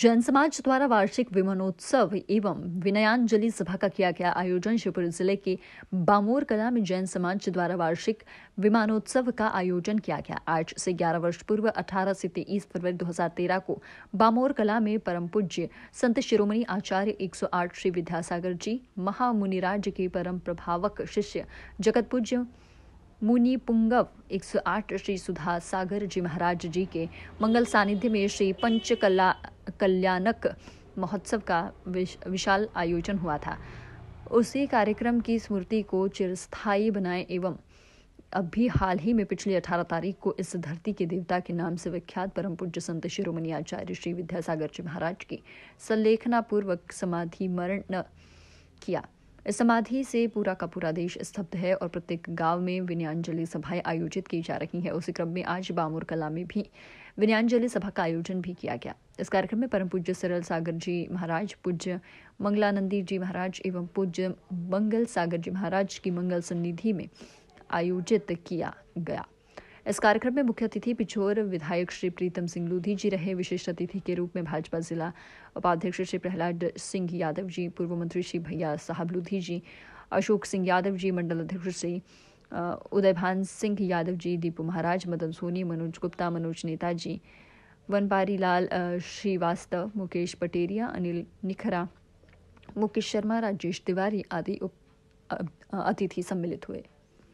जैन समाज द्वारा वार्षिक विमानोत्सव एवं विनयांजलि सभा का किया गया आयोजन शिवपुरी जिले के बामोर कला में जैन समाज द्वारा वार्षिक विमानोत्सव का आयोजन किया गया आज से 11 वर्ष पूर्व 18 से तेईस फरवरी 2013 को बामोर कला में परम पूज्य संत शिरोमणि आचार्य 108 श्री विद्यासागर जी महामुनिराज के परम प्रभावक शिष्य जगत पूज्य मुनि पुंगव 108 श्री सुधा सागर जी महाराज जी के मंगल सानिध्य में श्री पंच कला कल्याणक महोत्सव का विशाल आयोजन हुआ था उसी कार्यक्रम की स्मृति को चिरस्थायी बनाए एवं अभी हाल ही में पिछली 18 तारीख को इस धरती के देवता के नाम से विख्यात परम पूज्य संत शिरोमणि आचार्य श्री विद्यासागर जी महाराज की संलेखना पूर्वक समाधि मरण किया इस समाधि से पूरा का पूरा देश स्तब्ध है और प्रत्येक गांव में विनयांजलि सभाएं आयोजित की जा रही हैं उसी क्रम में आज बामूर कला में भी विनयांजलि सभा का आयोजन भी किया गया इस कार्यक्रम में परम पूज्य सरल सागर जी महाराज पूज्य मंगलानंदी जी महाराज एवं पूज्य मंगल सागर जी महाराज की मंगल सन्निधि में आयोजित किया गया इस कार्यक्रम में मुख्य अतिथि पिछोर विधायक श्री प्रीतम सिंह लोधी जी रहे विशिष्ट अतिथि के रूप में भाजपा जिला उपाध्यक्ष श्री प्रहलाद सिंह यादव जी पूर्व मंत्री श्री भैया साहब लोधी जी अशोक सिंह यादव जी मंडल अध्यक्ष श्री उदयभान सिंह यादव जी दीपू महाराज मदन सोनी मनोज गुप्ता मनोज नेताजी वनपारी लाल श्रीवास्तव मुकेश पटेरिया अनिल निखरा मुकेश शर्मा राजेश तिवारी आदि अतिथि सम्मिलित हुए